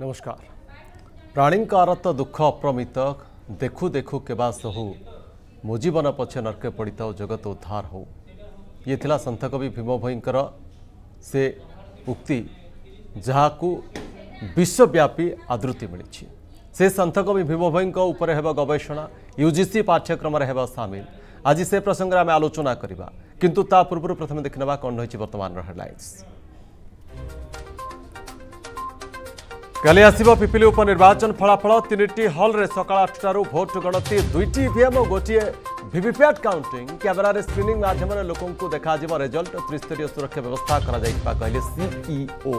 नमस्कार प्राणी का प्राणीकार दुख अप्रमित देखु देखु केवास सो मो जीवन पछे नर्के पड़ित जगत उद्धार हो ये सन्थकवि भीम भईंर से उक्ति जहाँ को विश्वव्यापी आदृति मिली से संतकवि भीम भईंर हो गवेषणा यूजीसी पाठ्यक्रम सामिल आज से प्रसंगे आम आलोचना करवा कि ता पूर्व प्रथम देखने कौन रही बर्तमान हेडलैंस কালি আসিব পিপিএল উপনির্বাচন ফলাফল 3টি হলরে সকাল 8টায় ভোট গণনা 2টি বিএম গটিয়ে ভিভিপি্যাট কাউন্টিং ক্যামেরার স্ক্রিনিং মাধ্যমে লোকেونکو দেখা দিব রেজাল্ট ত্রস্তীয় সুরক্ষা ব্যবস্থা করা যাইব পাইলে সিকি ও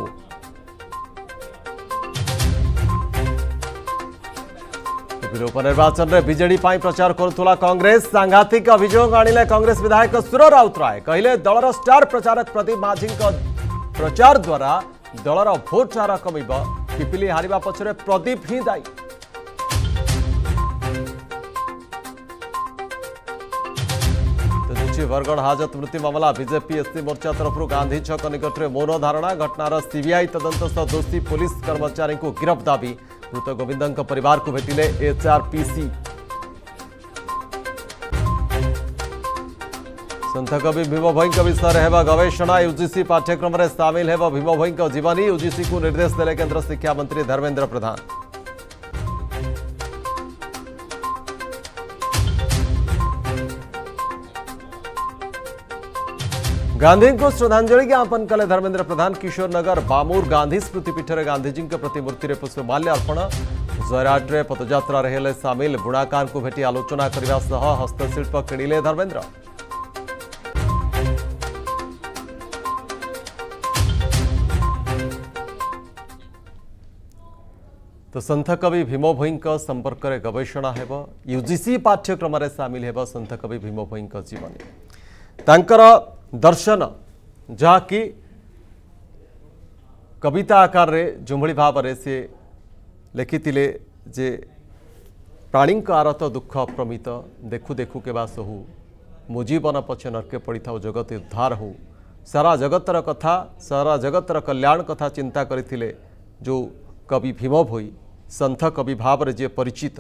উপনির্বাচনের বিজেপি পাই প্রচার করতুলা কংগ্রেস সাংগঠনিক অভিযান গাণিলে কংগ্রেস বিধায়ক সুর রাউত রায় কইলে দলৰ স্টার প্রচারক প্রতীক মাঝিংক প্রচার দ্বারা দলৰ ভোট চৰা কমিব पिपिली हार पचर प्रदीप ही दायी बरगढ़ हाजत मृत्यु मामला बीजेपी एससी मोर्चा तरफ गांधी छक निकट में मौन धारणा घटनार सीबीआई तदंत सह दोषी पुलिस कर्मचारी गिरफ्त गिरफ दाबी मृत गोविंद परिवार को भेटिले एचआरपीसी ᱥন্তক কবি বিভব বৈক কবি スナー হেবা গৱেষণা ইউজিচি পাঠ্যক্ৰমৰে সামিল হেবা বিভব বৈক জীৱনী ইউজিচি কো নিৰ্দেশ দিলে কেন্দ্ৰ শিক্ষা মন্ত্ৰী ধৰ্মেन्द्र প্ৰধান গान्धीଙ୍କো শ্রদ্ধাঞ্জলি যাপন কৰলে ধৰ্মেन्द्र প্ৰধান কিশোৰনগৰ বামুৰ গान्धी স্মৃতিপীঠৰ গान्धीজিৰ প্ৰতিমূর্তিৰে পুষ্পমাল্য अर्पण জৰাডৰে পদযাত্ৰা ৰহেলে সামিল বুঢ়াকানকো भेटি আলোচনা কৰিবৰ সহ হস্তশিল্প কেনিলে ধৰ্মেन्द्र तो संथकवि भीम भईं संपर्क में गवेषणा हो यूजीसी पाठ्यक्रम सामिल हो संथकवि भीम भईं जीवन तर दर्शन जहाँकि कविता आकार रे जो भाव में सी जे प्राणी आरत दुख प्रमित देखु देखु के बास हो मो जीवन पछे नर्के पड़ था जगत उद्धार हो सारा जगतर कथा सारा जगतर कल्याण कथा चिंता करें जो कवि भीम भई संथ कवि भाव जी परिचित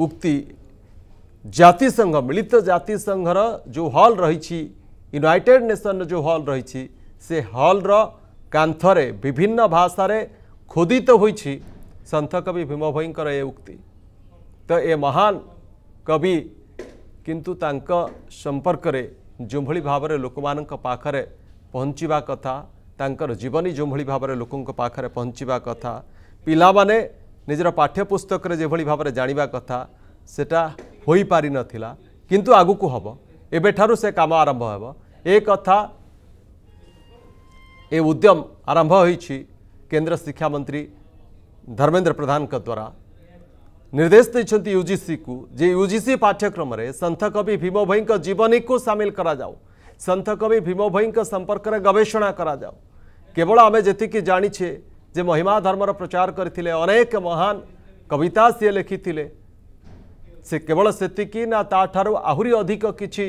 उक्ति जातिसंघ मिलित जातिसंघर जो हल रही यूनाइटेड नेशन जो हल रही से हल्र कांथरे विभिन्न भाषा खोदित तो होथ कवि भीम भईंर ए उक्ति तो ये महान कवि किंतु तांका संपर्क जो भाव लोक मान पाखे पहुँचवा कथा ତାଙ୍କର ଜୀବନୀ ଯେଉଁଭଳି ଭାବରେ ଲୋକଙ୍କ ପାଖରେ ପହଞ୍ଚିବା କଥା ପିଲାମାନେ ନିଜର ପାଠ୍ୟପୁସ୍ତକରେ ଯେଭଳି ଭାବରେ ଜାଣିବା କଥା ସେଟା ହୋଇପାରିନଥିଲା କିନ୍ତୁ ଆଗକୁ ହେବ ଏବେଠାରୁ ସେ କାମ ଆରମ୍ଭ ହେବ ଏ କଥା ଏ ଉଦ୍ୟମ ଆରମ୍ଭ ହୋଇଛି କେନ୍ଦ୍ର ଶିକ୍ଷାମନ୍ତ୍ରୀ ଧର୍ମେନ୍ଦ୍ର ପ୍ରଧାନଙ୍କ ଦ୍ୱାରା ନିର୍ଦ୍ଦେଶ ଦେଇଛନ୍ତି ୟୁଜିସିକୁ ଯେ ୟୁଜିସି ପାଠ୍ୟକ୍ରମରେ ସନ୍ଥ କବି ଭୀମ ଭୋଇଙ୍କ ଜୀବନୀକୁ ସାମିଲ କରାଯାଉ ସନ୍ଥକବି ଭୀମ ଭୋଇଙ୍କ ସମ୍ପର୍କରେ ଗବେଷଣା କରାଯାଉ କେବଳ ଆମେ ଯେତିକି ଜାଣିଛେ ଯେ ମହିମା ଧର୍ମର ପ୍ରଚାର କରିଥିଲେ ଅନେକ ମହାନ କବିତା ସିଏ ଲେଖିଥିଲେ ସେ କେବଳ ସେତିକି ନା ତାଠାରୁ ଆହୁରି ଅଧିକ କିଛି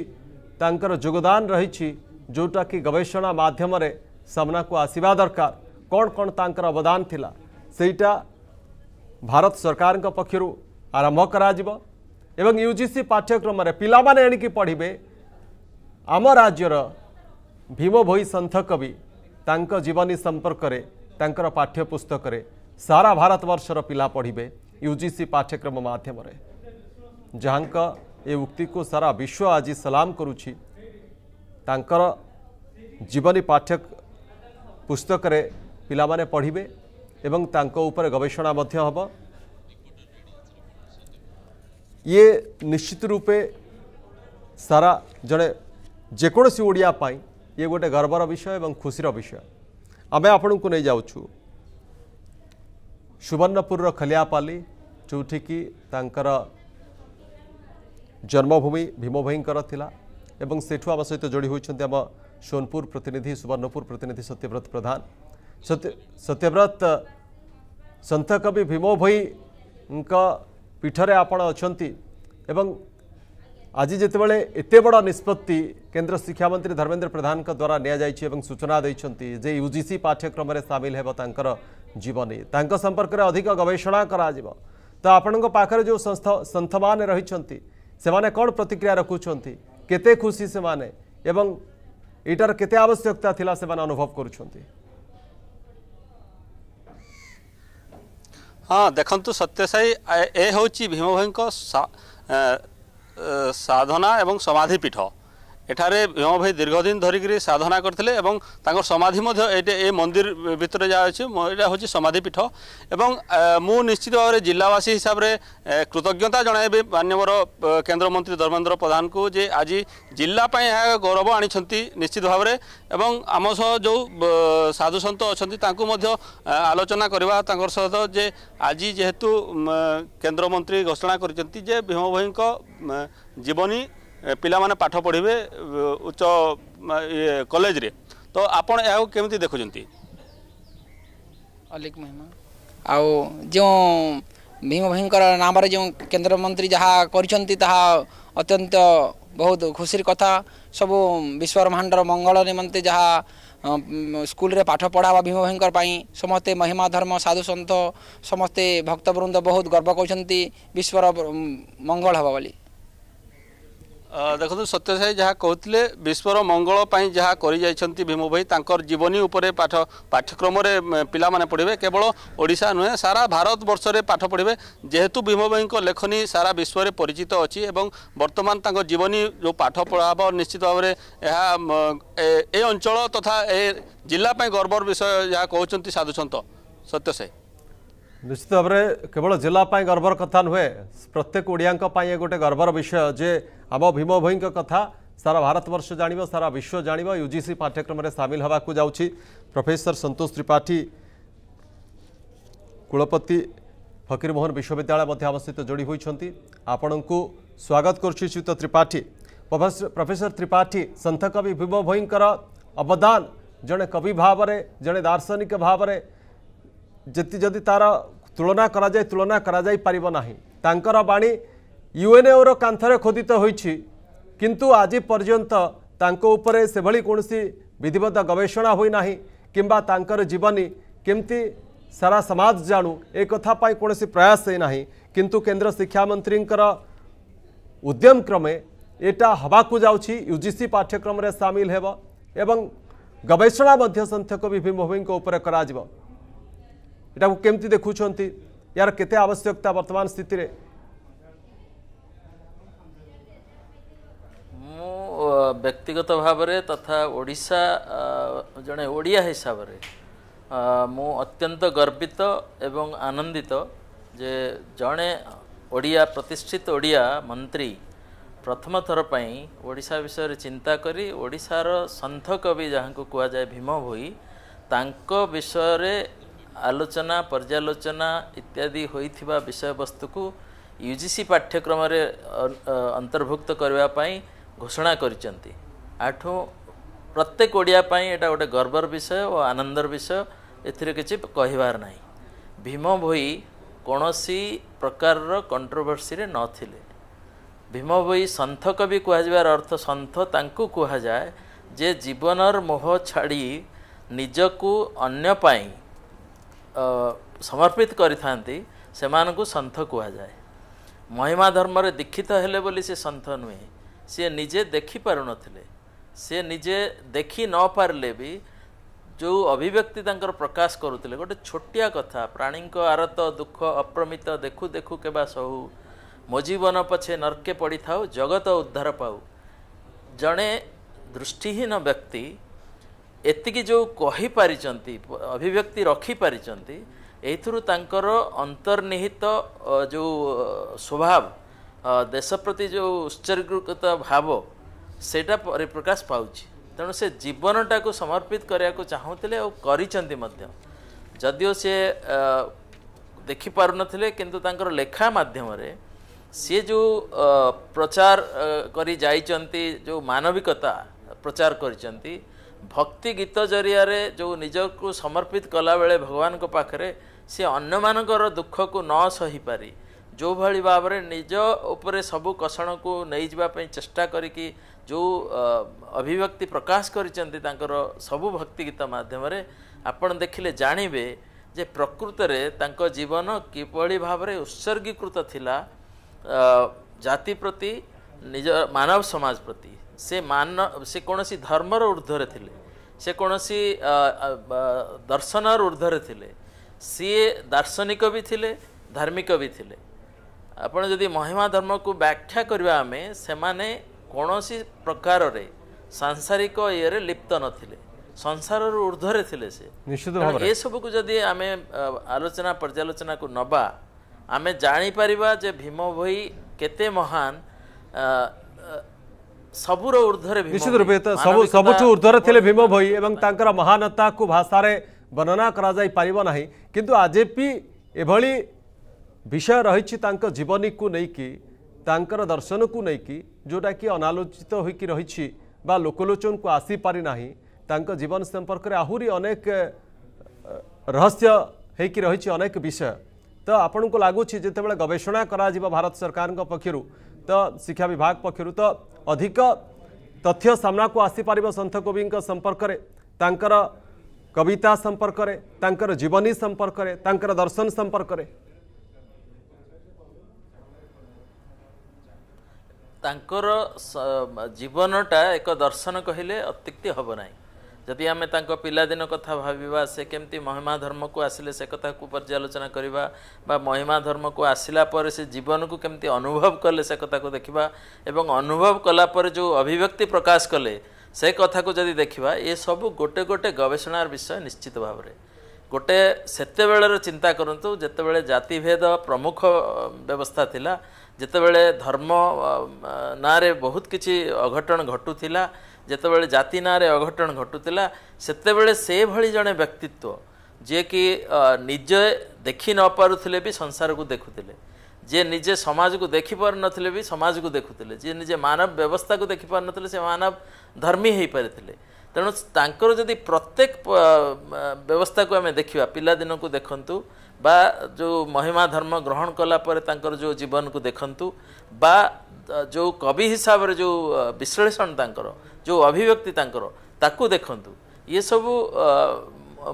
ତାଙ୍କର ଯୋଗଦାନ ରହିଛି ଯେଉଁଟାକି ଗବେଷଣା ମାଧ୍ୟମରେ ସାମ୍ନାକୁ ଆସିବା ଦରକାର କ'ଣ କ'ଣ ତାଙ୍କର ଅବଦାନ ଥିଲା ସେଇଟା ଭାରତ ସରକାରଙ୍କ ପକ୍ଷରୁ ଆରମ୍ଭ କରାଯିବ ଏବଂ ୟୁଜିସି ପାଠ୍ୟକ୍ରମରେ ପିଲାମାନେ ଏଣିକି ପଢ଼ିବେ आम राज्यर भीम भोई सन्थ कवि जीवनी संपर्क पाठ्यपुस्तक सारा भारत वर्षर पिला पढ़े यूजीसी पाठ्यक्रम मध्यम जहाँ ए ये उक्ति को सारा विश्व आज सलाम करुच्चर जीवनी पाठ्य पुस्तक पाने पढ़े एवं ऊपर गवेषणा हम ये निश्चित रूपे सारा जड़े ଯେକୌଣସି ଓଡ଼ିଆ ପାଇଁ ଇଏ ଗୋଟେ ଗର୍ବର ବିଷୟ ଏବଂ ଖୁସିର ବିଷୟ ଆମେ ଆପଣଙ୍କୁ ନେଇଯାଉଛୁ ସୁବର୍ଣ୍ଣପୁରର ଖଲିଆପାଲି ଯେଉଁଠିକି ତାଙ୍କର ଜନ୍ମଭୂମି ଭୀମ ଭାଇଙ୍କର ଥିଲା ଏବଂ ସେଠୁ ଆମ ସହିତ ଯୋଡ଼ି ହୋଇଛନ୍ତି ଆମ ସୋନପୁର ପ୍ରତିନିଧି ସୁବର୍ଣ୍ଣପୁର ପ୍ରତିନିଧି ସତ୍ୟବ୍ରତ ପ୍ରଧାନ ସତ୍ୟବ୍ରତ ସନ୍ଥ କବି ଭୀମ ଭୋଇଙ୍କ ପୀଠରେ ଆପଣ ଅଛନ୍ତି ଏବଂ आज जितेबाला एत बड़ निष्पत्ति केन्द्र शिक्षामंत्री धर्मेन्द्र प्रधान द्वारा नि सूचना देखते जे यूजीसी पाठ्यक्रम सामिल होबर जीवनी संपर्क में अधिक गवेषणा तो आपण पाखे जो संथ मान रही कौन प्रतिक्रिया रखुं केते खुशी से मैंने यार के आवश्यकता थी से अनुभव कर हाँ देखु सत्य साई ए हूँ भीम भाई ସାଧନା ଏବଂ ସମାଧିପୀଠ এখানে ভীম ভাই দীর্ঘদিন ধরিকি সাধনা করলে এবং তাঁর সমাধি এটা এই মন্দির ভিতরে যা আছে এটা হচ্ছে সমাধিপীঠ এবং মু নিশ্চিত ভাবে জেলাবাসী হিসাবে কৃতজ্ঞতা জনাইবি মাননীয়র কেন্দ্রমন্ত্রী ধর্মেন্দ্র প্রধানকু যে আজ জেলাপ্রাই গৌরব আনিছেন নিশ্চিত ভাবে এবং আম সহ যে সাধুসন্ত অনেক আলোচনা করা তাঁর সহ যে আজ যেহেতু কেন্দ্রমন্ত্রী ঘোষণা করেছেন যে ভীম ভাই জীবনী ପିଲାମାନେ ପାଠ ପଢ଼ିବେ ଉଚ୍ଚ କଲେଜରେ ତ ଆପଣ ଏହାକୁ କେମିତି ଦେଖୁଛନ୍ତି ଅଲିକ ମହିମା ଆଉ ଯେଉଁ ଭୀମ ଭାଇଙ୍କର ନାମରେ ଯେଉଁ କେନ୍ଦ୍ରମନ୍ତ୍ରୀ ଯାହା କରିଛନ୍ତି ତାହା ଅତ୍ୟନ୍ତ ବହୁତ ଖୁସିର କଥା ସବୁ ବିଶ୍ୱବ୍ରହ୍ମାଣ୍ଡର ମଙ୍ଗଳ ନିମନ୍ତେ ଯାହା ସ୍କୁଲରେ ପାଠ ପଢ଼ା ହେବା ଭୀମ ଭାଇଙ୍କର ପାଇଁ ସମସ୍ତେ ମହିମା ଧର୍ମ ସାଧୁ ସନ୍ଥ ସମସ୍ତେ ଭକ୍ତବୃନ୍ଦ ବହୁତ ଗର୍ବ କରୁଛନ୍ତି ବିଶ୍ୱର ମଙ୍ଗଳ ହେବ ବୋଲି ଦେଖନ୍ତୁ ସତ୍ୟସାଇ ଯାହା କହୁଥିଲେ ବିଶ୍ୱର ମଙ୍ଗଳ ପାଇଁ ଯାହା କରିଯାଇଛନ୍ତି ଭୀମ ଭାଇ ତାଙ୍କର ଜୀବନୀ ଉପରେ ପାଠ ପାଠ୍ୟକ୍ରମରେ ପିଲାମାନେ ପଢ଼ିବେ କେବଳ ଓଡ଼ିଶା ନୁହେଁ ସାରା ଭାରତବର୍ଷରେ ପାଠ ପଢ଼ିବେ ଯେହେତୁ ଭୀମ ଭାଇଙ୍କ ଲେଖନୀ ସାରା ବିଶ୍ୱରେ ପରିଚିତ ଅଛି ଏବଂ ବର୍ତ୍ତମାନ ତାଙ୍କ ଜୀବନୀ ଯେଉଁ ପାଠ ପଢ଼ା ହେବ ନିଶ୍ଚିତ ଭାବରେ ଏହା ଏ ଅଞ୍ଚଳ ତଥା ଏ ଜିଲ୍ଲା ପାଇଁ ଗର୍ବର ବିଷୟ ଯାହା କହୁଛନ୍ତି ସାଧୁସନ୍ଥ ସତ୍ୟସାଇ निश्चित भाव में केवल जिलापाई गर्वर कथा नुहे प्रत्येक ओडिया गोटे गर्वर विषय जे आम भीम भई कथा सारा भारतवर्ष जाण सारा विश्व जाण यूजीसी पाठ्यक्रम सामिल होगा जाऊँगी प्रफेसर सतोष त्रिपाठी कुलपति फकीरमोहन विश्वविद्यालय सहित जोड़ी होती आपण को स्वागत करुच्युत त्रिपाठी प्रफेसर त्रिपाठी सन्थकवि भीम भईंर अवदान जड़े कवि भाव जड़े दार्शनिक भाव में ଯେତେ ଯଦି ତାର ତୁଳନା କରାଯାଏ ତୁଳନା କରାଯାଇପାରିବ ନାହିଁ ତାଙ୍କର ବାଣୀ ୟୁଏନ୍ଓର କାନ୍ଥରେ ଖୋଦିତ ହୋଇଛି କିନ୍ତୁ ଆଜି ପର୍ଯ୍ୟନ୍ତ ତାଙ୍କ ଉପରେ ସେଭଳି କୌଣସି ବିଧିବଦ୍ଧ ଗବେଷଣା ହୋଇନାହିଁ କିମ୍ବା ତାଙ୍କର ଜୀବନୀ କେମିତି ସାରା ସମାଜ ଜାଣୁ ଏ କଥା ପାଇଁ କୌଣସି ପ୍ରୟାସ ହୋଇନାହିଁ କିନ୍ତୁ କେନ୍ଦ୍ର ଶିକ୍ଷାମନ୍ତ୍ରୀଙ୍କର ଉଦ୍ୟମ କ୍ରମେ ଏଇଟା ହେବାକୁ ଯାଉଛି ୟୁ ଜି ସି ପାଠ୍ୟକ୍ରମରେ ସାମିଲ ହେବ ଏବଂ ଗବେଷଣା ମଧ୍ୟ ସନ୍ଥ୍ୟକ ବିଭିଭୂମିଙ୍କ ଉପରେ କରାଯିବ ଏଇଟାକୁ କେମିତି ଦେଖୁଛନ୍ତି ଏହାର କେତେ ଆବଶ୍ୟକତା ବର୍ତ୍ତମାନ ସ୍ଥିତିରେ ମୁଁ ବ୍ୟକ୍ତିଗତ ଭାବରେ ତଥା ଓଡ଼ିଶା ଜଣେ ଓଡ଼ିଆ ହିସାବରେ ମୁଁ ଅତ୍ୟନ୍ତ ଗର୍ବିତ ଏବଂ ଆନନ୍ଦିତ ଯେ ଜଣେ ଓଡ଼ିଆ ପ୍ରତିଷ୍ଠିତ ଓଡ଼ିଆ ମନ୍ତ୍ରୀ ପ୍ରଥମ ଥର ପାଇଁ ଓଡ଼ିଶା ବିଷୟରେ ଚିନ୍ତା କରି ଓଡ଼ିଶାର ସନ୍ଥ କବି ଯାହାଙ୍କୁ କୁହାଯାଏ ଭୀମ ଭୋଇ ତାଙ୍କ ବିଷୟରେ ଆଲୋଚନା ପର୍ଯ୍ୟାଲୋଚନା ଇତ୍ୟାଦି ହୋଇଥିବା ବିଷୟବସ୍ତୁକୁ ୟୁ ଜି ସି ପାଠ୍ୟକ୍ରମରେ ଅନ୍ତର୍ଭୁକ୍ତ କରିବା ପାଇଁ ଘୋଷଣା କରିଛନ୍ତି ଆଠୁ ପ୍ରତ୍ୟେକ ଓଡ଼ିଆ ପାଇଁ ଏଇଟା ଗୋଟେ ଗର୍ବର ବିଷୟ ଓ ଆନନ୍ଦର ବିଷୟ ଏଥିରେ କିଛି କହିବାର ନାହିଁ ଭୀମ ଭୋଇ କୌଣସି ପ୍ରକାରର କଣ୍ଟ୍ରୋଭର୍ସିରେ ନଥିଲେ ଭୀମ ଭୋଇ ସନ୍ଥ କବି କୁହାଯିବାର ଅର୍ଥ ସନ୍ଥ ତାଙ୍କୁ କୁହାଯାଏ ଯେ ଜୀବନର ମୋହ ଛାଡ଼ି ନିଜକୁ ଅନ୍ୟ ପାଇଁ ସମର୍ପିତ କରିଥାନ୍ତି ସେମାନଙ୍କୁ ସନ୍ଥ କୁହାଯାଏ ମହିମା ଧର୍ମରେ ଦୀକ୍ଷିତ ହେଲେ ବୋଲି ସେ ସନ୍ଥ ନୁହେଁ ସିଏ ନିଜେ ଦେଖିପାରୁନଥିଲେ ସିଏ ନିଜେ ଦେଖି ନ ପାରିଲେ ବି ଯେଉଁ ଅଭିବ୍ୟକ୍ତି ତାଙ୍କର ପ୍ରକାଶ କରୁଥିଲେ ଗୋଟେ ଛୋଟିଆ କଥା ପ୍ରାଣୀଙ୍କ ଆରତ ଦୁଃଖ ଅପ୍ରମିତ ଦେଖୁ ଦେଖୁ କେବା ସହୁ ମୋ ଜୀବନ ପଛେ ନର୍କେ ପଡ଼ିଥାଉ ଜଗତ ଉଦ୍ଧାର ପାଉ ଜଣେ ଦୃଷ୍ଟିହୀନ ବ୍ୟକ୍ତି एति जो कही अभिव्यक्ति रखिपारी एथुर अंतर्निहित जो स्वभाव देश प्रति जो उत्सर्गत भाव से प्रकाश पाँच तेणु से जीवनटा को समर्पित करने को चाहूल और करदियों से देखिपार किंतु तर लेखा मध्यम सी जो प्रचार करी जाई करो मानविकता प्रचार करी ଭକ୍ତି ଗୀତ ଜରିଆରେ ଯେଉଁ ନିଜକୁ ସମର୍ପିତ କଲାବେଳେ ଭଗବାନଙ୍କ ପାଖରେ ସେ ଅନ୍ୟମାନଙ୍କର ଦୁଃଖକୁ ନ ସହିପାରି ଯେଉଁଭଳି ଭାବରେ ନିଜ ଉପରେ ସବୁ କଷଣକୁ ନେଇଯିବା ପାଇଁ ଚେଷ୍ଟା କରିକି ଯେଉଁ ଅଭିବ୍ୟକ୍ତି ପ୍ରକାଶ କରିଛନ୍ତି ତାଙ୍କର ସବୁ ଭକ୍ତି ଗୀତ ମାଧ୍ୟମରେ ଆପଣ ଦେଖିଲେ ଜାଣିବେ ଯେ ପ୍ରକୃତରେ ତାଙ୍କ ଜୀବନ କିଭଳି ଭାବରେ ଉତ୍ସର୍ଗୀକୃତ ଥିଲା ଜାତି ପ୍ରତି ନିଜ ମାନବ ସମାଜ ପ୍ରତି ସେ ମାନ ସେ କୌଣସି ଧର୍ମର ଉର୍ଦ୍ଧ୍ୱରେ ଥିଲେ ସେ କୌଣସି ଦର୍ଶନର ଉର୍ଦ୍ଧ୍ୱରେ ଥିଲେ ସିଏ ଦାର୍ଶନିକ ବି ଥିଲେ ଧାର୍ମିକ ବି ଥିଲେ ଆପଣ ଯଦି ମହିମା ଧର୍ମକୁ ବ୍ୟାଖ୍ୟା କରିବା ଆମେ ସେମାନେ କୌଣସି ପ୍ରକାରରେ ସାଂସାରିକ ଇଏରେ ଲିପ୍ତ ନଥିଲେ ସଂସାରରୁ ଉର୍ଦ୍ଧ୍ୱରେ ଥିଲେ ସେ ନିଶ୍ଚିତ ଏସବୁକୁ ଯଦି ଆମେ ଆଲୋଚନା ପର୍ଯ୍ୟାଲୋଚନାକୁ ନେବା ଆମେ ଜାଣିପାରିବା ଯେ ଭୀମ ଭୋଇ କେତେ ମହାନ ସବୁର ଉର୍ଦ୍ଧ୍ୱରେ ନିଶ୍ଚିତ ରୂପେ ସବୁ ସବୁଠୁ ଉର୍ଦ୍ଧ୍ୱରେ ଥିଲେ ଭୀମ ଭୋଇ ଏବଂ ତାଙ୍କର ମହାନତାକୁ ଭାଷାରେ ବର୍ଣ୍ଣନା କରାଯାଇପାରିବ ନାହିଁ କିନ୍ତୁ ଆଜି ବି ଏଭଳି ବିଷୟ ରହିଛି ତାଙ୍କ ଜୀବନୀକୁ ନେଇକି ତାଙ୍କର ଦର୍ଶନକୁ ନେଇକି ଯେଉଁଟାକି ଅନାଲୋଚିତ ହୋଇକି ରହିଛି ବା ଲୋକଲୋଚନକୁ ଆସିପାରିନାହିଁ ତାଙ୍କ ଜୀବନ ସମ୍ପର୍କରେ ଆହୁରି ଅନେକ ରହସ୍ୟ ହେଇକି ରହିଛି ଅନେକ ବିଷୟ ତ ଆପଣଙ୍କୁ ଲାଗୁଛି ଯେତେବେଳେ ଗବେଷଣା କରାଯିବ ଭାରତ ସରକାରଙ୍କ ପକ୍ଷରୁ ତ ଶିକ୍ଷା ବିଭାଗ ପକ୍ଷରୁ ତ ଅଧିକ ତଥ୍ୟ ସାମ୍ନାକୁ ଆସିପାରିବ ସନ୍ଥ କବିଙ୍କ ସମ୍ପର୍କରେ ତାଙ୍କର କବିତା ସମ୍ପର୍କରେ ତାଙ୍କର ଜୀବନୀ ସମ୍ପର୍କରେ ତାଙ୍କର ଦର୍ଶନ ସମ୍ପର୍କରେ ତାଙ୍କର ଜୀବନଟା ଏକ ଦର୍ଶନ କହିଲେ ଅତ୍ୟୁକ୍ତି ହେବ ନାହିଁ ଯଦି ଆମେ ତାଙ୍କ ପିଲାଦିନ କଥା ଭାବିବା ସେ କେମିତି ମହିମା ଧର୍ମକୁ ଆସିଲେ ସେ କଥାକୁ ପର୍ଯ୍ୟାଲୋଚନା କରିବା ବା ମହିମା ଧର୍ମକୁ ଆସିଲା ପରେ ସେ ଜୀବନକୁ କେମିତି ଅନୁଭବ କଲେ ସେ କଥାକୁ ଦେଖିବା ଏବଂ ଅନୁଭବ କଲାପରେ ଯେଉଁ ଅଭିବ୍ୟକ୍ତି ପ୍ରକାଶ କଲେ ସେ କଥାକୁ ଯଦି ଦେଖିବା ଏସବୁ ଗୋଟେ ଗୋଟେ ଗବେଷଣାର ବିଷୟ ନିଶ୍ଚିତ ଭାବରେ ଗୋଟେ ସେତେବେଳର ଚିନ୍ତା କରନ୍ତୁ ଯେତେବେଳେ ଜାତିଭେଦ ପ୍ରମୁଖ ବ୍ୟବସ୍ଥା ଥିଲା ଯେତେବେଳେ ଧର୍ମ ନାଁରେ ବହୁତ କିଛି ଅଘଟଣ ଘଟୁଥିଲା ଯେତେବେଳେ ଜାତି ନାଁରେ ଅଘଟଣ ଘଟୁଥିଲା ସେତେବେଳେ ସେଭଳି ଜଣେ ବ୍ୟକ୍ତିତ୍ୱ ଯିଏକି ନିଜେ ଦେଖି ନ ପାରୁଥିଲେ ବି ସଂସାରକୁ ଦେଖୁଥିଲେ ଯିଏ ନିଜେ ସମାଜକୁ ଦେଖିପାରୁନଥିଲେ ବି ସମାଜକୁ ଦେଖୁଥିଲେ ଯିଏ ନିଜେ ମାନବ ବ୍ୟବସ୍ଥାକୁ ଦେଖିପାରୁନଥିଲେ ସେ ମାନବ ଧର୍ମୀ ହୋଇପାରିଥିଲେ ତେଣୁ ତାଙ୍କର ଯଦି ପ୍ରତ୍ୟେକ ବ୍ୟବସ୍ଥାକୁ ଆମେ ଦେଖିବା ପିଲାଦିନକୁ ଦେଖନ୍ତୁ ବା ଯେଉଁ ମହିମା ଧର୍ମ ଗ୍ରହଣ କଲା ପରେ ତାଙ୍କର ଯେଉଁ ଜୀବନକୁ ଦେଖନ୍ତୁ ବା ଯେଉଁ କବି ହିସାବରେ ଯେଉଁ ବିଶ୍ଳେଷଣ ତାଙ୍କର ଯେଉଁ ଅଭିବ୍ୟକ୍ତି ତାଙ୍କର ତାକୁ ଦେଖନ୍ତୁ ଇଏ ସବୁ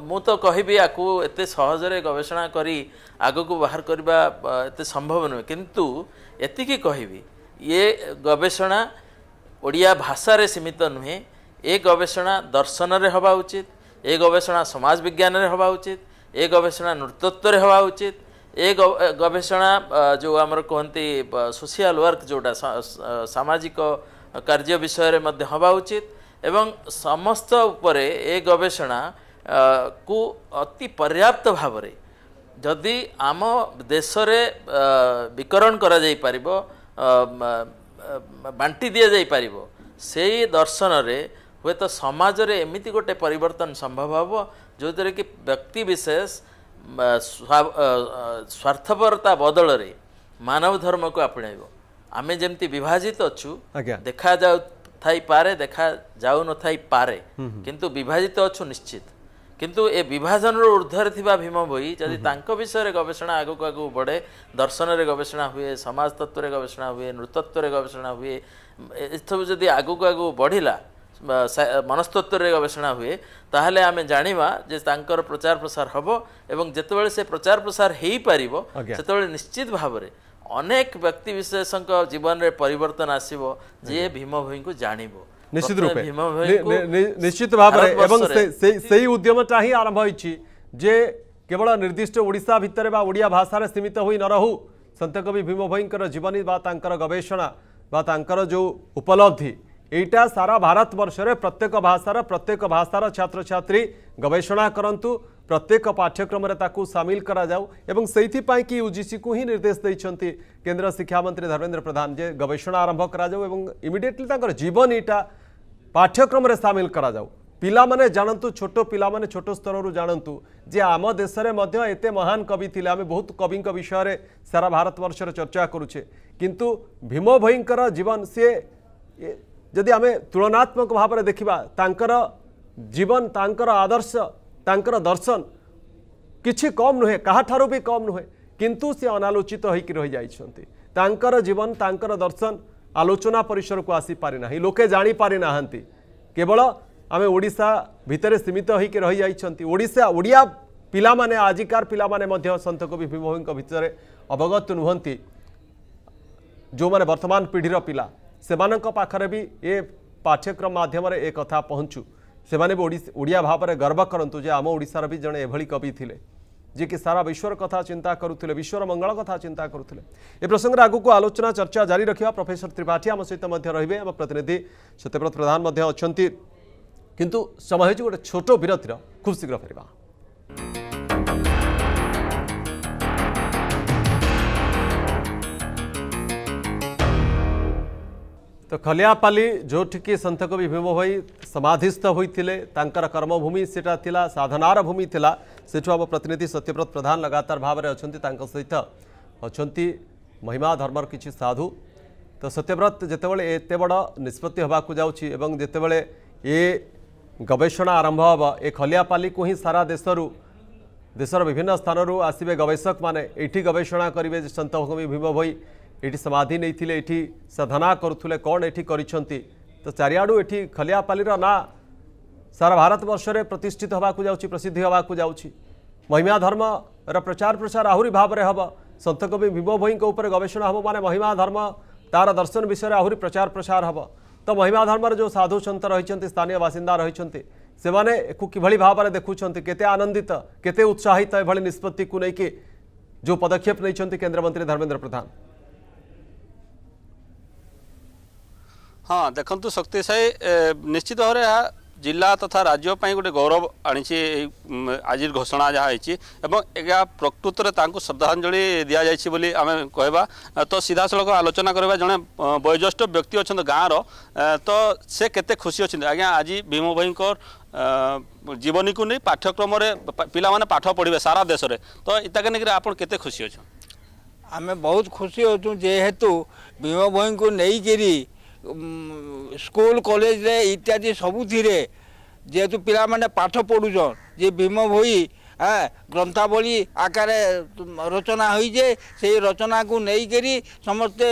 ମୁଁ ତ କହିବି ଆକୁ ଏତେ ସହଜରେ ଗବେଷଣା କରି ଆଗକୁ ବାହାର କରିବା ଏତେ ସମ୍ଭବ ନୁହେଁ କିନ୍ତୁ ଏତିକି କହିବି ଇଏ ଗବେଷଣା ଓଡ଼ିଆ ଭାଷାରେ ସୀମିତ ନୁହେଁ ଏ ଗବେଷଣା ଦର୍ଶନରେ ହେବା ଉଚିତ ଏ ଗବେଷଣା ସମାଜ ବିଜ୍ଞାନରେ ହେବା ଉଚିତ ଏ ଗବେଷଣା ନୃତତ୍ୱରେ ହେବା ଉଚିତ ଏ ଗବେଷଣା ଯେଉଁ ଆମର କୁହନ୍ତି ସୋସିଆଲ ୱାର୍କ ଯେଉଁଟା ସାମାଜିକ କାର୍ଯ୍ୟ ବିଷୟରେ ମଧ୍ୟ ହେବା ଉଚିତ ଏବଂ ସମସ୍ତ ଉପରେ ଏ ଗବେଷଣାକୁ ଅତି ପର୍ଯ୍ୟାପ୍ତ ଭାବରେ ଯଦି ଆମ ଦେଶରେ ବିକରଣ କରାଯାଇପାରିବ ବାଣ୍ଟି ଦିଆଯାଇପାରିବ ସେଇ ଦର୍ଶନରେ ହୁଏତ ସମାଜରେ ଏମିତି ଗୋଟେ ପରିବର୍ତ୍ତନ ସମ୍ଭବ ହେବ ଯେଉଁଥିରେ କି ବ୍ୟକ୍ତି ବିଶେଷ ସ୍ୱାର୍ଥପରତା ବଦଳରେ ମାନବ ଧର୍ମକୁ ଆପଣେଇବ ଆମେ ଯେମିତି ବିଭାଜିତ ଅଛୁ ଦେଖାଯାଉ ଥାଇ ପାରେ ଦେଖାଯାଉ କିନ୍ତୁ ବିଭାଜିତ ଅଛୁ ନିଶ୍ଚିତ କିନ୍ତୁ ଏ ବିଭାଜନର ଉର୍ଦ୍ଧ୍ୱରେ ଥିବା ଭୀମ ଭୋଇ ଯଦି ତାଙ୍କ ବିଷୟରେ ଗବେଷଣା ଆଗକୁ ଆଗକୁ ବଢ଼େ ଦର୍ଶନରେ ଗବେଷଣା ହୁଏ ସମାଜତତ୍ତ୍ୱରେ ଗବେଷଣା ହୁଏ ନୃତତ୍ୱରେ ଗବେଷଣା ହୁଏ ଏସବୁ ଯଦି ଆଗକୁ ଆଗକୁ ବଢ଼ିଲା ମନସ୍ତତ୍ୱରେ ଗବେଷଣା ହୁଏ ତାହେଲେ ଆମେ ଜାଣିବା ଯେ ତାଙ୍କର ପ୍ରଚାର ପ୍ରସାର ହେବ ଏବଂ ଯେତେବେଳେ ସେ ପ୍ରଚାର ପ୍ରସାର ହେଇପାରିବ ସେତେବେଳେ ନିଶ୍ଚିତ ଭାବରେ ଅନେକ ବ୍ୟକ୍ତିବିଶେଷଙ୍କ ଜୀବନରେ ପରିବର୍ତ୍ତନ ଆସିବ ଯିଏ ଭୀମ ଭୋଇଙ୍କୁ ଜାଣିବ ନିଶ୍ଚିତ ରୂପେ ନିଶ୍ଚିତ ଭାବରେ ଏବଂ ସେଇ ଉଦ୍ୟମଟା ହିଁ ଆରମ୍ଭ ହୋଇଛି ଯେ କେବଳ ନିର୍ଦ୍ଦିଷ୍ଟ ଓଡ଼ିଶା ଭିତରେ ବା ଓଡ଼ିଆ ଭାଷାରେ ସୀମିତ ହୋଇ ନ ରହୁ ସନ୍ଥକବି ଭୀମ ଭୋଇଙ୍କର ଜୀବନୀ ବା ତାଙ୍କର ଗବେଷଣା ବା ତାଙ୍କର ଯେଉଁ ଉପଲବ୍ଧି यहाँ सारा भारत बर्ष प्रत्येक भाषार प्रत्येक भाषार छात्र छात्री गवेषणा करूँ प्रत्येक पाठ्यक्रम सामिल कर यूजीसी को ही निर्देश देते केन्द्र शिक्षामंत्री धर्मेन्द्र प्रधान जे गवेषणा आरंभ इमिडिएटली जीवन यहाँ पाठ्यक्रम सामिल कराऊ पाने जानतु छोट पाने छोट स्तर जानतु जे आम देश में मध्य महान कवि थे आम बहुत कवि विषय सारा भारत वर्ष चर्चा करूचे किंतु भीम भईंर जीवन सी ଯଦି ଆମେ ତୁଳନାତ୍ମକ ଭାବରେ ଦେଖିବା ତାଙ୍କର ଜୀବନ ତାଙ୍କର ଆଦର୍ଶ ତାଙ୍କର ଦର୍ଶନ କିଛି କମ୍ ନୁହେଁ କାହାଠାରୁ ବି କମ୍ ନୁହେଁ କିନ୍ତୁ ସେ ଅନାଲୋଚିତ ହୋଇକି ରହିଯାଇଛନ୍ତି ତାଙ୍କର ଜୀବନ ତାଙ୍କର ଦର୍ଶନ ଆଲୋଚନା ପରିସରକୁ ଆସିପାରି ନାହିଁ ଲୋକେ ଜାଣିପାରି ନାହାନ୍ତି କେବଳ ଆମେ ଓଡ଼ିଶା ଭିତରେ ସୀମିତ ହୋଇକି ରହିଯାଇଛନ୍ତି ଓଡ଼ିଶା ଓଡ଼ିଆ ପିଲାମାନେ ଆଜିକାର ପିଲାମାନେ ମଧ୍ୟ ସନ୍ଥ କବି ଭୀମଭୋଇଙ୍କ ଭିତରେ ଅବଗତ ନୁହନ୍ତି ଯେଉଁମାନେ ବର୍ତ୍ତମାନ ପିଢ଼ିର ପିଲା ସେମାନଙ୍କ ପାଖରେ ବି ଏ ପାଠ୍ୟକ୍ରମ ମାଧ୍ୟମରେ ଏ କଥା ପହଞ୍ଚୁ ସେମାନେ ବି ଓଡ଼ିଆ ଭାବରେ ଗର୍ବ କରନ୍ତୁ ଯେ ଆମ ଓଡ଼ିଶାର ବି ଜଣେ ଏଭଳି କବି ଥିଲେ ଯିଏକି ସାରା ବିଶ୍ୱର କଥା ଚିନ୍ତା କରୁଥିଲେ ବିଶ୍ୱର ମଙ୍ଗଳ କଥା ଚିନ୍ତା କରୁଥିଲେ ଏ ପ୍ରସଙ୍ଗରେ ଆଗକୁ ଆଲୋଚନା ଚର୍ଚ୍ଚା ଜାରି ରଖିବା ପ୍ରଫେସର ତ୍ରିପାଠୀ ଆମ ସହିତ ମଧ୍ୟ ରହିବେ ଆମ ପ୍ରତିନିଧି ସତ୍ୟବ୍ରତ ପ୍ରଧାନ ମଧ୍ୟ ଅଛନ୍ତି କିନ୍ତୁ ସମୟ ହେଉଛି ଗୋଟେ ଛୋଟ ବିରତିର ଖୁବ୍ ଶୀଘ୍ର ଫେରିବା तो खलियापाली जोटिकी सन्थकवि भाई समाधिस्थ होते कर्मभूमि से साधनार भूमि था सेठु आम प्रतिनिधि सत्यव्रत प्रधान लगातार भाव में अच्छा सहित अच्छा महिमा धर्म किसी साधु तो सत्यव्रत जिते बड़े बड़ निष्पत्ति होगाक जाते ये गवेषणा आरंभ हम ए खलियापाली को ही सारा देशर देशर विभिन्न स्थानूर आसवे गवेषक मैंने गवेषणा करेंगे भीम भई ये समाधि नहीं साधना करुले कौन ये कर तो चारिड़ू ये खलियापाली ना सारा भारत बर्षे प्रतिष्ठित होगा जा प्रसिद्धि होगाक जा महिमा धर्म रचार प्रसार आहरी भाव में हम सतकवि भीम भईं गवेषणा हम माने महिमा धर्म तार दर्शन विषय आहरी प्रचार प्रसार हम तो महिमा धर्म जो साधु सन्त रही स्थानीय बासीदा रही कि किभली भाव में देखुं केत आनंदित के उत्साहित निष्पत्ति को लेकिन जो पदक्षेप नहीं केन्द्रमंत्री धर्मेन्द्र प्रधान ହଁ ଦେଖନ୍ତୁ ଶକ୍ତି ସାହି ନିଶ୍ଚିତ ଭାବରେ ଏହା ଜିଲ୍ଲା ତଥା ରାଜ୍ୟ ପାଇଁ ଗୋଟେ ଗୌରବ ଆଣିଛି ଏହି ଆଜିର ଘୋଷଣା ଯାହା ହେଇଛି ଏବଂ ଏହା ପ୍ରକୃତରେ ତାଙ୍କୁ ଶ୍ରଦ୍ଧାଞ୍ଜଳି ଦିଆଯାଇଛି ବୋଲି ଆମେ କହିବା ତ ସିଧାସଳଖ ଆଲୋଚନା କରିବା ଜଣେ ବୟୋଜ୍ୟେଷ୍ଠ ବ୍ୟକ୍ତି ଅଛନ୍ତି ଗାଁର ତ ସେ କେତେ ଖୁସି ଅଛନ୍ତି ଆଜ୍ଞା ଆଜି ଭୀମ ଭାଇଙ୍କର ଜୀବନୀକୁ ନେଇ ପାଠ୍ୟକ୍ରମରେ ପିଲାମାନେ ପାଠ ପଢ଼ିବେ ସାରା ଦେଶରେ ତ ଏତାକେ ନେଇକରି ଆପଣ କେତେ ଖୁସି ଅଛନ୍ତି ଆମେ ବହୁତ ଖୁସି ଅଛୁ ଯେହେତୁ ଭୀମ ଭାଇଙ୍କୁ ନେଇକରି ସ୍କୁଲ କଲେଜରେ ଇତ୍ୟାଦି ସବୁଥିରେ ଯେହେତୁ ପିଲାମାନେ ପାଠ ପଢ଼ୁଛନ୍ ଯେ ଭୀମ ଭୋଇ গ্রন্থাবলী আকারে রচনা হয়েছে সেই রচনাকে নেইকি সমস্তে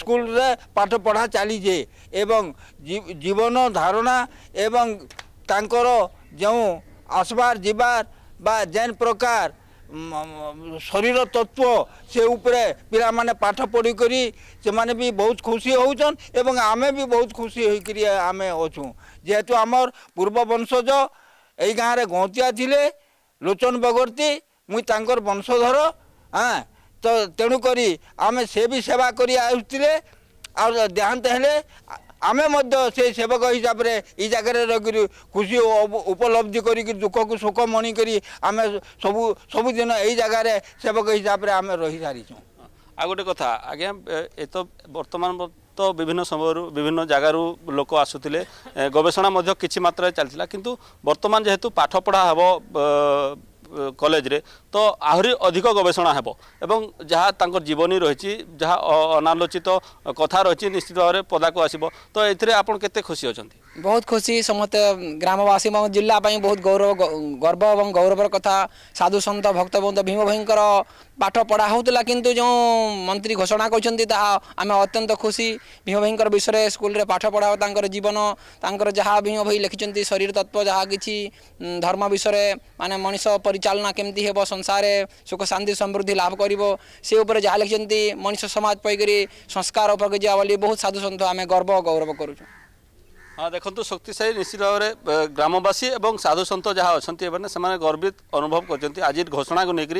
স্কুলরে পাঠ পড়া চালিছে এবং জীবন ধারণা এবং তাঁকর যে আসবার যাবার বা যেন প্রকার ଶରୀର ତତ୍ତ୍ୱ ସେ ଉପରେ ପିଲାମାନେ ପାଠ ପଢ଼ିକରି ସେମାନେ ବି ବହୁତ ଖୁସି ହେଉଛନ୍ ଏବଂ ଆମେ ବି ବହୁତ ଖୁସି ହୋଇକରି ଆମେ ଅଛୁଁ ଯେହେତୁ ଆମର ପୂର୍ବ ବଂଶଜ ଏଇ ଗାଁରେ ଗଁତିଆ ଥିଲେ ଲୋଚନ ବଗର୍ତ୍ତୀ ମୁଇଁ ତାଙ୍କର ବଂଶଧର ହଁ ତ ତେଣୁକରି ଆମେ ସେ ବି ସେବା କରି ଆସୁଥିଲେ ଆଉ ଦେହାନ୍ତ ହେଲେ ଆମେ ମଧ୍ୟ ସେ ସେବକ ହିସାବରେ ଏଇ ଜାଗାରେ ରହିକରି ଖୁସି ଉପଲବ୍ଧି କରିକି ଦୁଃଖକୁ ସୁଖ ମଣିକରି ଆମେ ସବୁ ସବୁଦିନ ଏଇ ଜାଗାରେ ସେବକ ହିସାବରେ ଆମେ ରହିସାରିଛୁ ଆଉ ଗୋଟେ କଥା ଆଜ୍ଞା ଏ ତ ବର୍ତ୍ତମାନ ତ ବିଭିନ୍ନ ସମୟରୁ ବିଭିନ୍ନ ଜାଗାରୁ ଲୋକ ଆସୁଥିଲେ ଗବେଷଣା ମଧ୍ୟ କିଛି ମାତ୍ରାରେ ଚାଲିଥିଲା କିନ୍ତୁ ବର୍ତ୍ତମାନ ଯେହେତୁ ପାଠପଢ଼ା ହେବ কলেজে তো আহরি অধিক গবেষণা হব এবং যা তাঁর জীবনী রয়েছে যা অনালোচিত কথা রয়েছে নিশ্চিত ভাবে পদাকু আসব তো এতে আপনার কেতে খুশি অনেক ବହୁତ ଖୁସି ସମସ୍ତେ ଗ୍ରାମବାସୀ ଏବଂ ଜିଲ୍ଲା ପାଇଁ ବହୁତ ଗୌରବ ଗର୍ବ ଏବଂ ଗୌରବର କଥା ସାଧୁ ସନ୍ଥ ଭକ୍ତବନ୍ଧ ଭୀମ ଭାଇଙ୍କର ପାଠ ପଢ଼ା ହେଉଥିଲା କିନ୍ତୁ ଯେଉଁ ମନ୍ତ୍ରୀ ଘୋଷଣା କରିଛନ୍ତି ତାହା ଆମେ ଅତ୍ୟନ୍ତ ଖୁସି ଭୀମ ଭାଇଙ୍କର ବିଷୟରେ ସ୍କୁଲରେ ପାଠ ପଢ଼ା ତାଙ୍କର ଜୀବନ ତାଙ୍କର ଯାହା ଭୀମ ଭାଇ ଲେଖିଛନ୍ତି ଶରୀର ତତ୍ତ୍ୱ ଯାହା କିଛି ଧର୍ମ ବିଷୟରେ ମାନେ ମଣିଷ ପରିଚାଳନା କେମିତି ହେବ ସଂସାରରେ ସୁଖ ଶାନ୍ତି ସମୃଦ୍ଧି ଲାଭ କରିବ ସେ ଉପରେ ଯାହା ଲେଖିଛନ୍ତି ମଣିଷ ସମାଜ ପାଇକରି ସଂସ୍କାର ଉପରକୁ ଯିବା ବୋଲି ବହୁତ ସାଧୁ ସନ୍ଥ ଆମେ ଗର୍ବ ଗୌରବ କରୁଛୁ हाँ देखो शक्तिशाली निश्चित भाव में ग्रामवासी और साधु सन्त जहाँ अच्छा से गर्वित अनुभव कर घोषणा को लेकर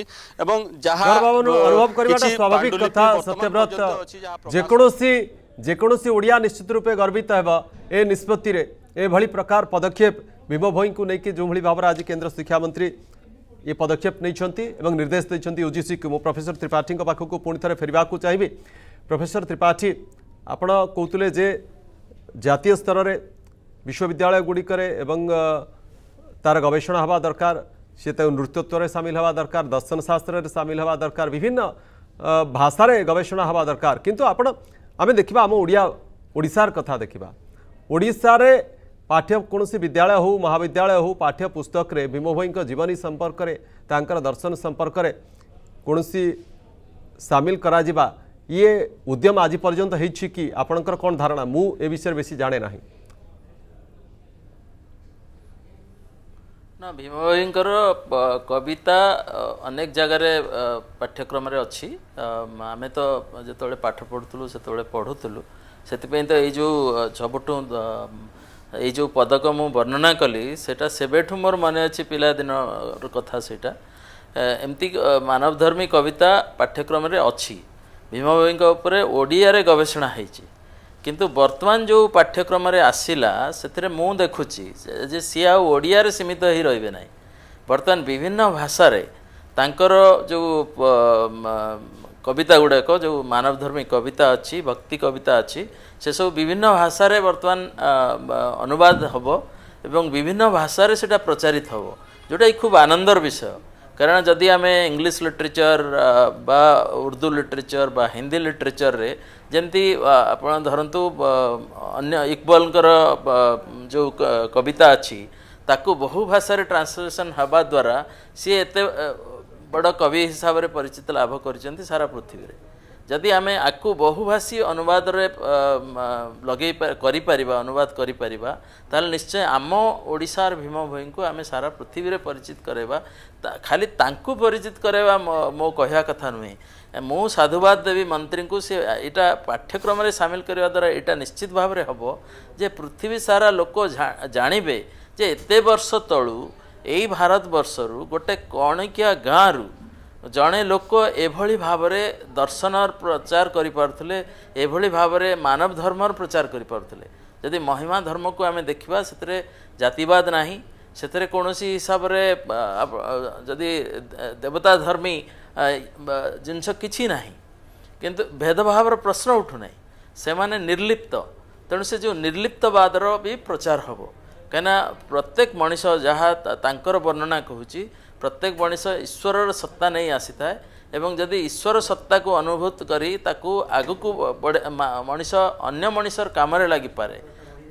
अनुभव ओडिया निश्चित रूप गर्वित हो निष्पत्ति भाई प्रकार पदक्षेप भीम भई को लेकिन जो भाई भाव में आज केन्द्र शिक्षा मंत्री ये पदक्षेप नहीं निर्देश देखते यूजीसी को मो प्रफेसर त्रिपाठी पाखक पुणे फेरवाक चाहिए प्रफेसर त्रिपाठी आपड़ कहते जय स्तर विश्वविद्यालय एवं तार गवेषणा हवा दरकार सीता नृत्यत्व में सामिल हवा दरकार दर्शन शास्त्र में सामिल हवा दरकार विभिन्न भाषा गवेषणा हवा दरकार कितु आपे देखा आम ओडार कथा देखा ओडार पाठ्य कौन विद्यालय हो महाविद्यालय हो पाठ्य पुस्तक भीम भईं जीवनी संपर्क दर्शन संपर्क कौन सी सामिल करा जीवा। ଇଏ ଉଦ୍ୟମ ଆଜି ପର୍ଯ୍ୟନ୍ତ ହେଇଛି କି ଆପଣଙ୍କର କ'ଣ ଧାରଣା ମୁଁ ଏ ବିଷୟରେ ବେଶୀ ଜାଣେ ନାହିଁ ନା ଭୀମଭୋଇଙ୍କର କବିତା ଅନେକ ଜାଗାରେ ପାଠ୍ୟକ୍ରମରେ ଅଛି ଆମେ ତ ଯେତେବେଳେ ପାଠ ପଢ଼ୁଥିଲୁ ସେତେବେଳେ ପଢ଼ୁଥିଲୁ ସେଥିପାଇଁ ତ ଏଇ ଯେଉଁ ସବୁଠୁ ଏଇ ଯେଉଁ ପଦକ ମୁଁ ବର୍ଣ୍ଣନା କଲି ସେଇଟା ସେବେଠୁ ମୋର ମନେ ଅଛି ପିଲାଦିନର କଥା ସେଇଟା ଏମିତି ମାନବଧର୍ମୀ କବିତା ପାଠ୍ୟକ୍ରମରେ ଅଛି ଭୀମଭୋଇଙ୍କ ଉପରେ ଓଡ଼ିଆରେ ଗବେଷଣା ହେଇଛି କିନ୍ତୁ ବର୍ତ୍ତମାନ ଯେଉଁ ପାଠ୍ୟକ୍ରମରେ ଆସିଲା ସେଥିରେ ମୁଁ ଦେଖୁଛି ଯେ ସିଏ ଆଉ ଓଡ଼ିଆରେ ସୀମିତ ହୋଇ ରହିବେ ନାହିଁ ବର୍ତ୍ତମାନ ବିଭିନ୍ନ ଭାଷାରେ ତାଙ୍କର ଯେଉଁ କବିତା ଗୁଡ଼ାକ ଯେଉଁ ମାନବଧର୍ମୀ କବିତା ଅଛି ଭକ୍ତି କବିତା ଅଛି ସେସବୁ ବିଭିନ୍ନ ଭାଷାରେ ବର୍ତ୍ତମାନ ଅନୁବାଦ ହେବ ଏବଂ ବିଭିନ୍ନ ଭାଷାରେ ସେଇଟା ପ୍ରଚାରିତ ହେବ ଯେଉଁଟାକି ଖୁବ୍ ଆନନ୍ଦର ବିଷୟ कारण जदि आम इंग्लीश लिटरेचर उर्दू लिटरेचर बा हिंदी लिटरेचर रे जमती आपरतु अन्य इकबल जो कविता अच्छी ताको बहु भाषा ट्रांसलेसन हवा द्वारा सी एत बड़ कवि हिसाब से परिचित लाभ कर सारा पृथ्वी ଯଦି ଆମେ ଆକୁ ବହୁଭାଷୀ ଅନୁବାଦରେ ଲଗେଇ କରିପାରିବା ଅନୁବାଦ କରିପାରିବା ତାହେଲେ ନିଶ୍ଚୟ ଆମ ଓଡ଼ିଶାର ଭୀମ ଭୋଇଙ୍କୁ ଆମେ ସାରା ପୃଥିବୀରେ ପରିଚିତ କରାଇବା ଖାଲି ତାଙ୍କୁ ପରିଚିତ କରାଇବା ମୋ କହିବା କଥା ନୁହେଁ ମୁଁ ସାଧୁବାଦ ଦେବି ମନ୍ତ୍ରୀଙ୍କୁ ସେ ଏଇଟା ପାଠ୍ୟକ୍ରମରେ ସାମିଲ କରିବା ଦ୍ୱାରା ଏଇଟା ନିଶ୍ଚିତ ଭାବରେ ହେବ ଯେ ପୃଥିବୀ ସାରା ଲୋକ ଜାଣିବେ ଯେ ଏତେ ବର୍ଷ ତଳୁ ଏଇ ଭାରତବର୍ଷରୁ ଗୋଟେ କଣିକିଆ ଗାଁରୁ ଜଣେ ଲୋକ ଏଭଳି ଭାବରେ ଦର୍ଶନର ପ୍ରଚାର କରିପାରୁଥିଲେ ଏଭଳି ଭାବରେ ମାନବ ଧର୍ମର ପ୍ରଚାର କରିପାରୁଥିଲେ ଯଦି ମହିମା ଧର୍ମକୁ ଆମେ ଦେଖିବା ସେଥିରେ ଜାତିବାଦ ନାହିଁ ସେଥିରେ କୌଣସି ହିସାବରେ ଯଦି ଦେବତା ଧର୍ମୀ ଜିନିଷ କିଛି ନାହିଁ କିନ୍ତୁ ଭେଦଭାବର ପ୍ରଶ୍ନ ଉଠୁନାହିଁ ସେମାନେ ନିର୍ଲିପ୍ତ ତେଣୁ ସେ ଯେଉଁ ନିର୍ଲିପ୍ତବାଦର ବି ପ୍ରଚାର ହେବ କାହିଁକିନା ପ୍ରତ୍ୟେକ ମଣିଷ ଯାହା ତାଙ୍କର ବର୍ଣ୍ଣନା କହୁଛି ପ୍ରତ୍ୟେକ ମଣିଷ ଈଶ୍ୱରର ସତ୍ତା ନେଇ ଆସିଥାଏ ଏବଂ ଯଦି ଈଶ୍ୱର ସତ୍ତାକୁ ଅନୁଭୂତ କରି ତାକୁ ଆଗକୁ ମଣିଷ ଅନ୍ୟ ମଣିଷର କାମରେ ଲାଗିପାରେ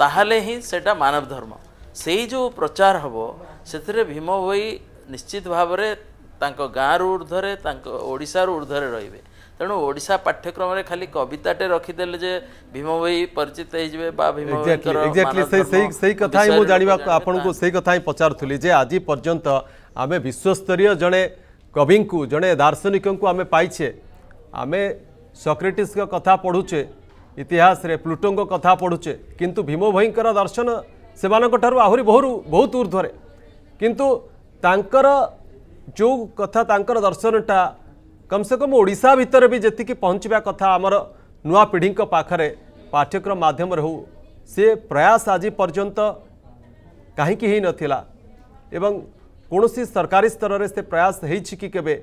ତାହେଲେ ହିଁ ସେଇଟା ମାନବ ଧର୍ମ ସେଇ ଯେଉଁ ପ୍ରଚାର ହେବ ସେଥିରେ ଭୀମ ଭୋଇ ନିଶ୍ଚିତ ଭାବରେ ତାଙ୍କ ଗାଁରୁ ଉର୍ଦ୍ଧ୍ୱରେ ତାଙ୍କ ଓଡ଼ିଶାରୁ ଉର୍ଦ୍ଧ୍ୱରେ ରହିବେ ତେଣୁ ଓଡ଼ିଶା ପାଠ୍ୟକ୍ରମରେ ଖାଲି କବିତାଟେ ରଖିଦେଲେ ଯେ ଭୀମ ଭୋଇ ପରିଚିତ ହେଇଯିବେ ବା ଭୀମ ଏକ୍ଜାକ୍ଟଲି ସେଇ ସେଇ କଥା ହିଁ ମୁଁ ଜାଣିବାକୁ ଆପଣଙ୍କୁ ସେଇ କଥା ହିଁ ପଚାରୁଥିଲି ଯେ ଆଜି ପର୍ଯ୍ୟନ୍ତ ଆମେ ବିଶ୍ୱସ୍ତରୀୟ ଜଣେ କବିଙ୍କୁ ଜଣେ ଦାର୍ଶନିକଙ୍କୁ ଆମେ ପାଇଛେ ଆମେ ସକ୍ରେଟିସ୍ଙ୍କ କଥା ପଢ଼ୁଛେ ଇତିହାସରେ ପ୍ଲୁଟୋଙ୍କ କଥା ପଢ଼ୁଛେ କିନ୍ତୁ ଭୀମ ଭୋଇଙ୍କର ଦର୍ଶନ ସେମାନଙ୍କଠାରୁ ଆହୁରି ବହୁରୁ ବହୁତ ଉର୍ଦ୍ଧ୍ୱରେ କିନ୍ତୁ ତାଙ୍କର ଯେଉଁ କଥା ତାଙ୍କର ଦର୍ଶନଟା କମ୍ସେ କମ୍ ଓଡ଼ିଶା ଭିତରେ ବି ଯେତିକି ପହଞ୍ଚିବା କଥା ଆମର ନୂଆ ପିଢ଼ିଙ୍କ ପାଖରେ ପାଠ୍ୟକ୍ରମ ମାଧ୍ୟମରେ ହେଉ ସେ ପ୍ରୟାସ ଆଜି ପର୍ଯ୍ୟନ୍ତ କାହିଁକି ହେଇନଥିଲା ଏବଂ कौन सी सरकारी स्तर से प्रयास होबे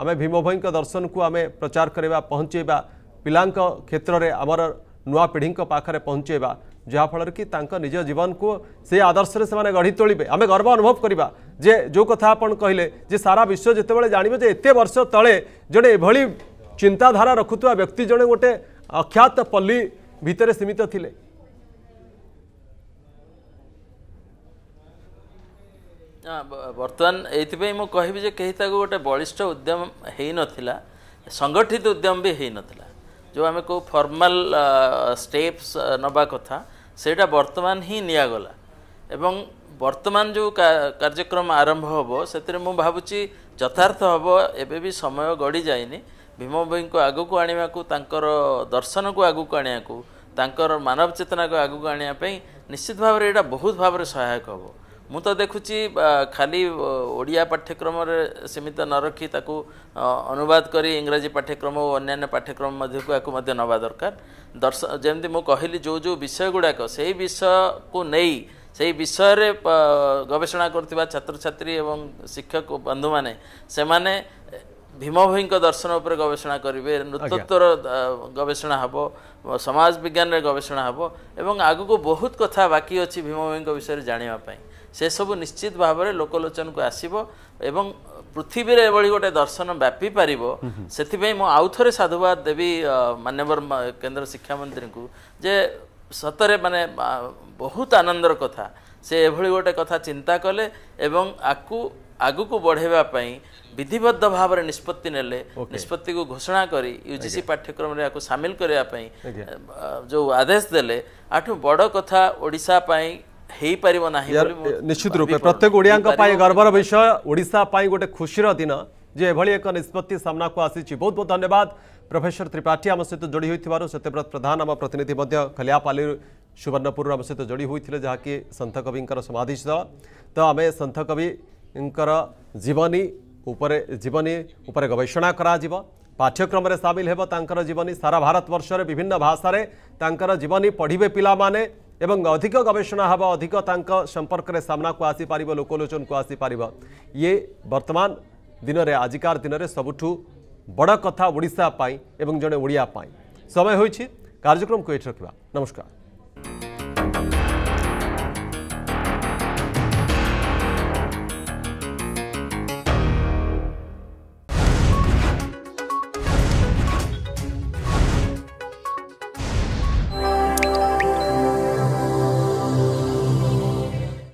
आम भीम भाई दर्शन को आम प्रचार करवा पहुँचवा पा क्षेत्र में आम नुआ पीढ़ी पाखे पहुँचवा जहाँफल कि निज जीवन को से आदर्श से गढ़ी तोलें आम गर्व अनुभव करवा जे जो कथा आप कहले सारा विश्व जिते बड़े जानवे एत वर्ष तले जड़े एभली चिंताधारा रखुवा व्यक्ति जड़े गोटे अख्यात पल्ली भितर सीमित थी ବର୍ତ୍ତମାନ ଏଇଥିପାଇଁ ମୁଁ କହିବି ଯେ କେହି ତାକୁ ଗୋଟେ ବଳିଷ୍ଠ ଉଦ୍ୟମ ହେଇନଥିଲା ସଂଗଠିତ ଉଦ୍ୟମ ବି ହେଇନଥିଲା ଯେଉଁ ଆମେ କେଉଁ ଫର୍ମାଲ ଷ୍ଟେପ୍ସ ନେବା କଥା ସେଇଟା ବର୍ତ୍ତମାନ ହିଁ ନିଆଗଲା ଏବଂ ବର୍ତ୍ତମାନ ଯେଉଁ କାର୍ଯ୍ୟକ୍ରମ ଆରମ୍ଭ ହେବ ସେଥିରେ ମୁଁ ଭାବୁଛି ଯଥାର୍ଥ ହେବ ଏବେ ବି ସମୟ ଗଡ଼ିଯାଇନି ଭୀମଭୋଇଙ୍କୁ ଆଗକୁ ଆଣିବାକୁ ତାଙ୍କର ଦର୍ଶନକୁ ଆଗକୁ ଆଣିବାକୁ ତାଙ୍କର ମାନବ ଚେତନାକୁ ଆଗକୁ ଆଣିବା ପାଇଁ ନିଶ୍ଚିତ ଭାବରେ ଏଇଟା ବହୁତ ଭାବରେ ସହାୟକ ହେବ ମୁଁ ତ ଦେଖୁଛି ଖାଲି ଓଡ଼ିଆ ପାଠ୍ୟକ୍ରମରେ ସୀମିତ ନ ରଖି ତାକୁ ଅନୁବାଦ କରି ଇଂରାଜୀ ପାଠ୍ୟକ୍ରମ ଓ ଅନ୍ୟାନ୍ୟ ପାଠ୍ୟକ୍ରମ ମଧ୍ୟକୁ ଏହାକୁ ମଧ୍ୟ ନେବା ଦରକାର ଦର୍ଶ ଯେମିତି ମୁଁ କହିଲି ଯେଉଁ ଯେଉଁ ବିଷୟ ଗୁଡ଼ାକ ସେହି ବିଷୟକୁ ନେଇ ସେହି ବିଷୟରେ ଗବେଷଣା କରୁଥିବା ଛାତ୍ରଛାତ୍ରୀ ଏବଂ ଶିକ୍ଷକ ବନ୍ଧୁମାନେ ସେମାନେ ଭୀମଭୋଇଙ୍କ ଦର୍ଶନ ଉପରେ ଗବେଷଣା କରିବେ ନୃତତ୍ୱର ଗବେଷଣା ହେବ ସମାଜ ବିଜ୍ଞାନରେ ଗବେଷଣା ହେବ ଏବଂ ଆଗକୁ ବହୁତ କଥା ବାକି ଅଛି ଭୀମଭୋଇଙ୍କ ବିଷୟରେ ଜାଣିବା ପାଇଁ ସେସବୁ ନିଶ୍ଚିତ ଭାବରେ ଲୋକଲୋଚନକୁ ଆସିବ ଏବଂ ପୃଥିବୀରେ ଏଭଳି ଗୋଟେ ଦର୍ଶନ ବ୍ୟାପି ପାରିବ ସେଥିପାଇଁ ମୁଁ ଆଉ ଥରେ ସାଧୁବାଦ ଦେବି ମାନ୍ୟବର କେନ୍ଦ୍ର ଶିକ୍ଷାମନ୍ତ୍ରୀଙ୍କୁ ଯେ ସତରେ ମାନେ ବହୁତ ଆନନ୍ଦର କଥା ସେ ଏଭଳି ଗୋଟେ କଥା ଚିନ୍ତା କଲେ ଏବଂ ଆକୁ ଆଗକୁ ବଢ଼େଇବା ପାଇଁ ବିଧିବଦ୍ଧ ଭାବରେ ନିଷ୍ପତ୍ତି ନେଲେ ନିଷ୍ପତ୍ତିକୁ ଘୋଷଣା କରି ୟୁଜିସି ପାଠ୍ୟକ୍ରମରେ ଆକୁ ସାମିଲ କରିବା ପାଇଁ ଯେଉଁ ଆଦେଶ ଦେଲେ ଆଠୁ ବଡ଼ କଥା ଓଡ଼ିଶା ପାଇଁ निश्चित रूप प्रत्येक ओडिया गर्वर विषय ओडापी गोटे खुशी दिन जे एभली एक निष्पत्ति सामना को आसी बहुत बहुत धन्यवाद प्रोफेसर त्रिपाठी आम सहित जोड़ी होती सत्यव्रत प्रधान आम प्रतिनिधि खलियापाली सुवर्णपुर आम सहित जोड़ी होते जहाँकि सन्थकवि समाधि तो आम सन्थकवि जीवनी जीवनी गवेषणा कर पाठ्यक्रम सामिल होबर जीवनी सारा भारत वर्षर विभिन्न भाषा जीवनी पढ़वे पिला এবং অধিক গবেষণা হব অধিক তাঙ্ক সম্পর্কের সামনাকু আসিপার লোকলোচন কু আসিপার ইয়ে বর্তমান দিনের আজিকার দিনের সবুঠু বড় কথা ওড়শাপ এবং জনে ওড়িয়া সময় হয়েছে কার্যক্রমকে এটি রাখা নমস্কার